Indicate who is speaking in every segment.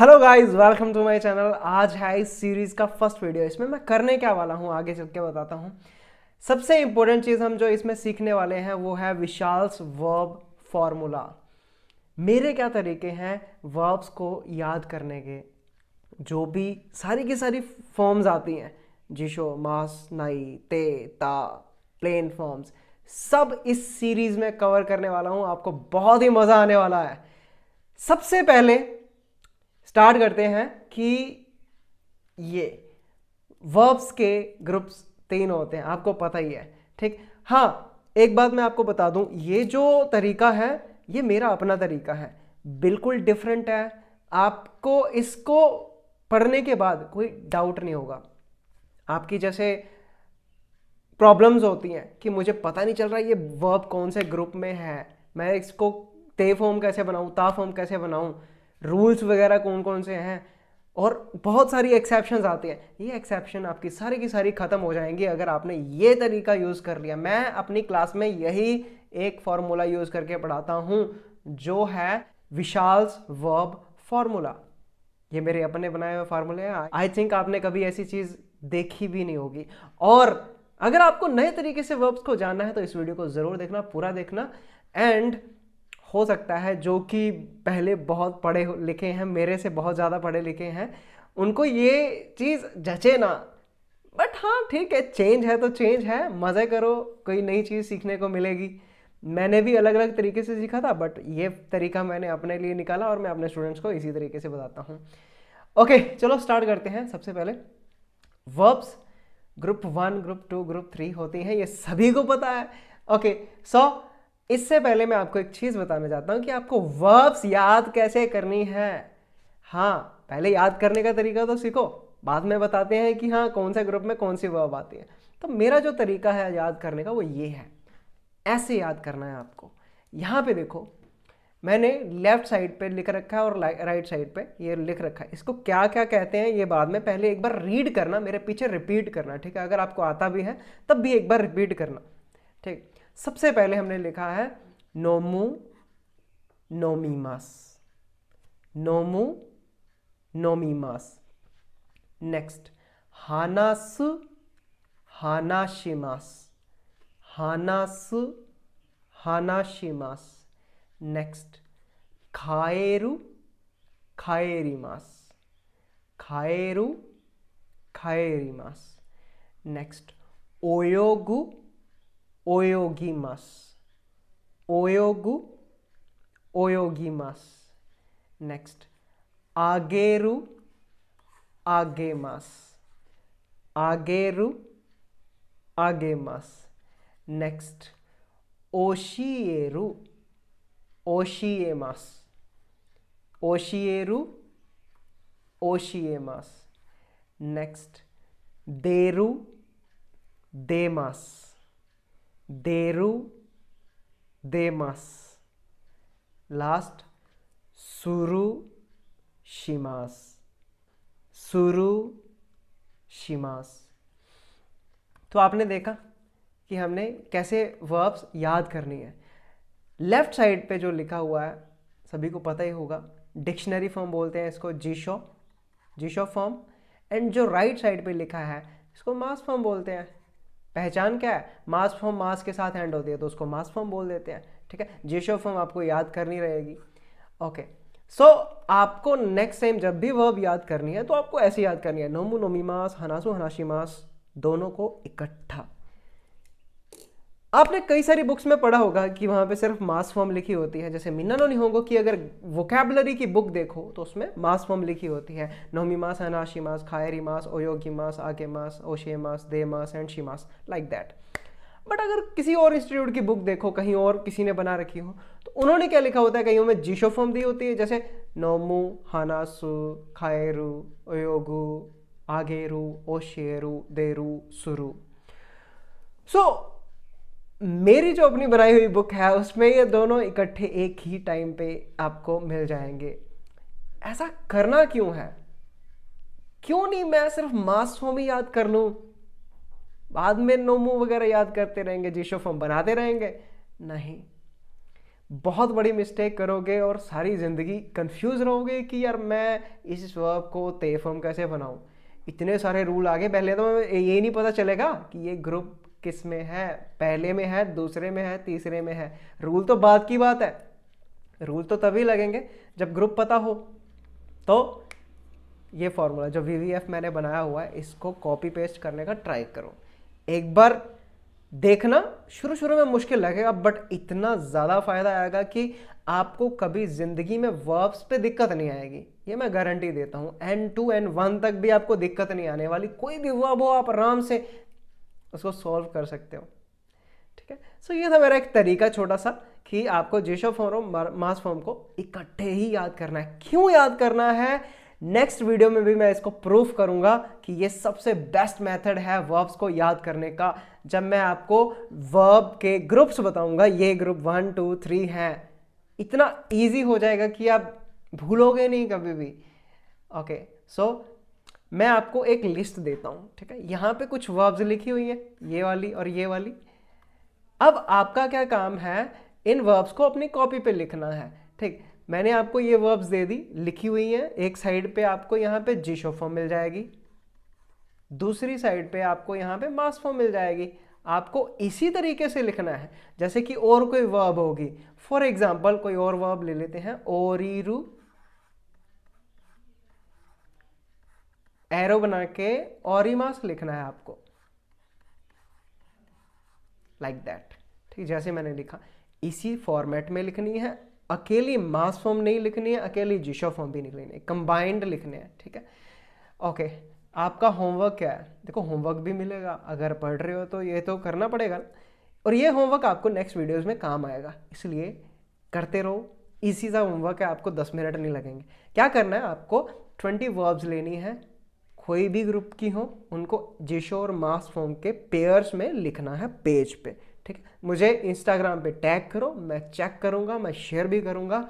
Speaker 1: Hello guys welcome to my channel आज है इस सीरीज़ का फर्स्ट वीडियो इसमें मैं करने क्या वाला हूँ आगे चल के बताता हूँ सबसे इंपॉर्टेंट चीज़ हम जो इसमें सीखने वाले हैं वो है विशाल्स वर्ब फॉर्मूला मेरे क्या तरीके हैं वर्ब्स को याद करने के जो भी सारी की सारी फॉर्म्स आती हैं जिशो मास नाई ते ता प्लेन फॉर्म्स सब इस सीरीज़ में कवर करने वाला हूँ आपको बहुत ही मज़ा आने वाला है सबसे पहले स्टार्ट करते हैं कि ये वर्ब्स के ग्रुप्स तीन होते हैं आपको पता ही है ठीक हाँ एक बात मैं आपको बता दूं ये जो तरीका है ये मेरा अपना तरीका है बिल्कुल डिफरेंट है आपको इसको पढ़ने के बाद कोई डाउट नहीं होगा आपकी जैसे प्रॉब्लम्स होती हैं कि मुझे पता नहीं चल रहा ये वर्ब कौन से ग्रुप में है मैं इसको ते फॉर्म कैसे बनाऊँ ता फॉर्म कैसे बनाऊँ रूल्स वगैरह कौन कौन से हैं और बहुत सारी एक्सेप्शन आते हैं ये एक्सेप्शन आपकी सारी की सारी ख़त्म हो जाएंगी अगर आपने ये तरीका यूज़ कर लिया मैं अपनी क्लास में यही एक फार्मूला यूज़ करके पढ़ाता हूँ जो है विशाल्स वर्ब फार्मूला ये मेरे अपने बनाए हुए फार्मूले हैं आई थिंक आपने कभी ऐसी चीज़ देखी भी नहीं होगी और अगर आपको नए तरीके से वर्ब्स को जानना है तो इस वीडियो को ज़रूर देखना पूरा देखना एंड हो सकता है जो कि पहले बहुत पढ़े लिखे हैं मेरे से बहुत ज़्यादा पढ़े लिखे हैं उनको ये चीज़ जचे ना बट हाँ ठीक है चेंज है तो चेंज है मज़े करो कोई नई चीज़ सीखने को मिलेगी मैंने भी अलग अलग तरीके से सीखा था बट ये तरीका मैंने अपने लिए निकाला और मैं अपने स्टूडेंट्स को इसी तरीके से बताता हूँ ओके चलो स्टार्ट करते हैं सबसे पहले verbs group one group two group three होती हैं ये सभी को पता है ओके सो so, इससे पहले मैं आपको एक चीज़ बताना चाहता हूँ कि आपको वर्ब्स याद कैसे करनी है हाँ पहले याद करने का तरीका तो सीखो बाद में बताते हैं कि हाँ कौन से ग्रुप में कौन सी वर्ब आती है तो मेरा जो तरीका है याद करने का वो ये है ऐसे याद करना है आपको यहाँ पे देखो मैंने लेफ्ट साइड पे लिख रखा है और राइट साइड पे ये लिख रखा है इसको क्या क्या कहते हैं ये बाद में पहले एक बार रीड करना मेरे पीछे रिपीट करना ठीक है अगर आपको आता भी है तब भी एक बार रिपीट करना ठीक सबसे पहले हमने लिखा है नोमु नोमीमास नोमु नोमीमास नेक्स्ट हानास हानाशिमास हानास हानाशिमास नेक्स्ट खाएरु खाएरिमास खाएरु खाएरिमास नेक्स्ट ओयोगु oyogimas. Oyogu, oyogimas. Next, ageru, agemas. Ageru, agemas. Next, oshieru, oshiemas. Oshieru, oshiemas. Next, deru, demas. देरु देमस लास्ट सुरु शिमास सुरु शिमास तो आपने देखा कि हमने कैसे वर्ब्स याद करनी है लेफ्ट साइड पे जो लिखा हुआ है सभी को पता ही होगा डिक्शनरी फॉर्म बोलते हैं इसको जीशो जीशो फॉर्म एंड जो राइट right साइड पे लिखा है इसको मास फॉर्म बोलते हैं पहचान क्या है मास फॉर्म मास के साथ एंड होती है तो उसको मास फॉर्म बोल देते हैं ठीक है जेशो फॉर्म आपको याद करनी रहेगी ओके सो so, आपको नेक्स्ट टाइम जब भी वर्ब याद करनी है तो आपको ऐसे याद करनी है नोमू मास हनासु हनाशी मास दोनों को इकट्ठा आपने कई सारी बुक्स में पढ़ा होगा कि वहाँ पे सिर्फ मास फॉर्म लिखी होती है जैसे मिन्नानो निहोंगो की अगर वोकेबलरी की बुक देखो तो उसमें मास फॉर्म लिखी होती है नोमी मास अनाशी मास खायरी मास ओयोगी मास आगे मास ओशे मास दे मास एंड शी मास लाइक दैट बट अगर किसी और इंस्टीट्यूट की बुक देखो कहीं और किसी ने बना रखी हो तो उन्होंने क्या लिखा होता है कहीं में जीशो फॉर्म दी होती है जैसे नोमु हानासु खायरु ओयोगु आगेरु ओशेरु देरु सुरु सो so, मेरी जो अपनी बनाई हुई बुक है उसमें ये दोनों इकट्ठे एक ही टाइम पे आपको मिल जाएंगे ऐसा करना क्यों है क्यों नहीं मैं सिर्फ मासूम ही याद कर लूँ बाद में नोमो वगैरह याद करते रहेंगे जीशो फॉर्म बनाते रहेंगे नहीं बहुत बड़ी मिस्टेक करोगे और सारी ज़िंदगी कंफ्यूज रहोगे कि यार मैं इस वर्ब को तेफम कैसे बनाऊँ इतने सारे रूल आ गए पहले तो ये नहीं पता चलेगा कि ये ग्रुप किस में है पहले में है दूसरे में है तीसरे में है रूल तो बाद की बात है रूल तो तभी लगेंगे जब ग्रुप पता हो तो ये फॉर्मूला जो वी मैंने बनाया हुआ है इसको कॉपी पेस्ट करने का ट्राई करो एक बार देखना शुरू शुरू में मुश्किल लगेगा बट इतना ज़्यादा फायदा आएगा कि आपको कभी ज़िंदगी में वर्ब्स पे दिक्कत नहीं आएगी ये मैं गारंटी देता हूँ एन टू एन वन तक भी आपको दिक्कत नहीं आने वाली कोई भी वर्ब हो आप आराम से उसको सॉल्व कर सकते हो ठीक है सो ये था मेरा एक तरीका छोटा सा कि आपको जेशो फॉर्म और मास फॉर्म को इकट्ठे ही याद करना है क्यों याद करना है नेक्स्ट वीडियो में भी मैं इसको प्रूफ करूंगा कि ये सबसे बेस्ट मेथड है वर्ब्स को याद करने का जब मैं आपको वर्ब के ग्रुप्स बताऊंगा ये ग्रुप वन टू थ्री हैं इतना इजी हो जाएगा कि आप भूलोगे नहीं कभी भी ओके सो मैं आपको एक लिस्ट देता हूं ठीक है यहाँ पे कुछ वर्ब्स लिखी हुई है ये वाली और ये वाली अब आपका क्या काम है इन वर्ब्स को अपनी कॉपी पे लिखना है ठीक मैंने आपको ये वर्ब्स दे दी लिखी हुई हैं एक साइड पे आपको यहाँ पे फॉर्म मिल जाएगी दूसरी साइड पे आपको यहाँ पे फॉर्म मिल जाएगी आपको इसी तरीके से लिखना है जैसे कि और कोई वर्ब होगी फॉर एग्जाम्पल कोई और वर्ब ले लेते हैं ओरीरू एरो बना के मास लिखना है आपको लाइक like दैट ठीक जैसे मैंने लिखा इसी फॉर्मेट में लिखनी है अकेली मास फॉर्म नहीं लिखनी है अकेली जिशो फॉर्म भी नहीं लिखनी है कंबाइंड लिखने हैं ठीक है ओके okay, आपका होमवर्क क्या है देखो होमवर्क भी मिलेगा अगर पढ़ रहे हो तो ये तो करना पड़ेगा और ये होमवर्क आपको नेक्स्ट वीडियोज़ में काम आएगा इसलिए करते रहो इसी सा होमवर्क है आपको दस मिनट नहीं लगेंगे क्या करना है आपको ट्वेंटी वर्ब्स लेनी है कोई भी ग्रुप की हो उनको जिशो और मास फॉर्म के पेयर्स में लिखना है पेज पे ठीक है मुझे इंस्टाग्राम पे टैग करो मैं चेक करूंगा मैं शेयर भी करूंगा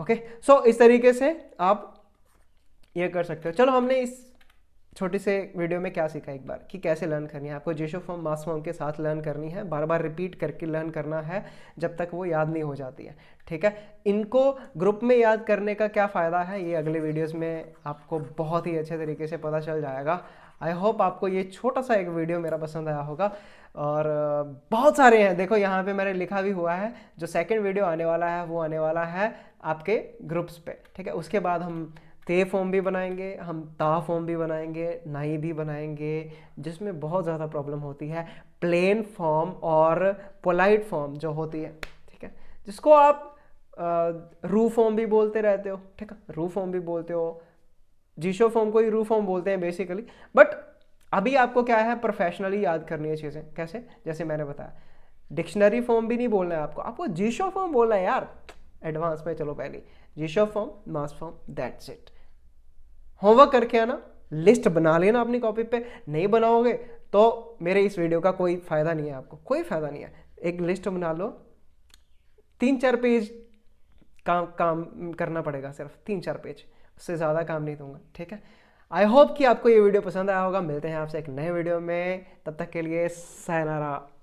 Speaker 1: ओके सो इस तरीके से आप ये कर सकते हो चलो हमने इस छोटे से वीडियो में क्या सीखा एक बार कि कैसे लर्न करनी है आपको जेशो फॉर्म मास फॉर्म के साथ लर्न करनी है बार बार रिपीट करके लर्न करना है जब तक वो याद नहीं हो जाती है ठीक है इनको ग्रुप में याद करने का क्या फ़ायदा है ये अगले वीडियोज़ में आपको बहुत ही अच्छे तरीके से पता चल जाएगा आई होप आपको ये छोटा सा एक वीडियो मेरा पसंद आया होगा और बहुत सारे हैं देखो यहाँ पे मैंने लिखा भी हुआ है जो सेकंड वीडियो आने वाला है वो आने वाला है आपके ग्रुप्स पे ठीक है उसके बाद हम ते फॉर्म भी बनाएंगे हम ता फॉर्म भी बनाएंगे नाई भी बनाएंगे जिसमें बहुत ज़्यादा प्रॉब्लम होती है प्लेन फॉर्म और पोलाइट फॉर्म जो होती है ठीक है जिसको आप रू फॉर्म भी बोलते रहते हो ठीक है रू फॉर्म भी बोलते हो जीशो फॉर्म को ही रू फॉर्म बोलते हैं बेसिकली बट अभी आपको क्या है प्रोफेशनली याद करनी है चीज़ें कैसे जैसे मैंने बताया डिक्शनरी फॉर्म भी नहीं बोलना है आपको आपको जीशो फॉर्म बोलना है यार एडवांस में चलो पहले जीशो फॉर्म मास फॉर्म दैट्स इट होमवर्क करके आना लिस्ट बना लेना अपनी कॉपी पे नहीं बनाओगे तो मेरे इस वीडियो का कोई फ़ायदा नहीं है आपको कोई फ़ायदा नहीं है एक लिस्ट बना लो तीन चार पेज काम काम करना पड़ेगा सिर्फ तीन चार पेज उससे ज़्यादा काम नहीं दूंगा ठीक है आई होप कि आपको ये वीडियो पसंद आया होगा मिलते हैं आपसे एक नए वीडियो में तब तक के लिए सैनारा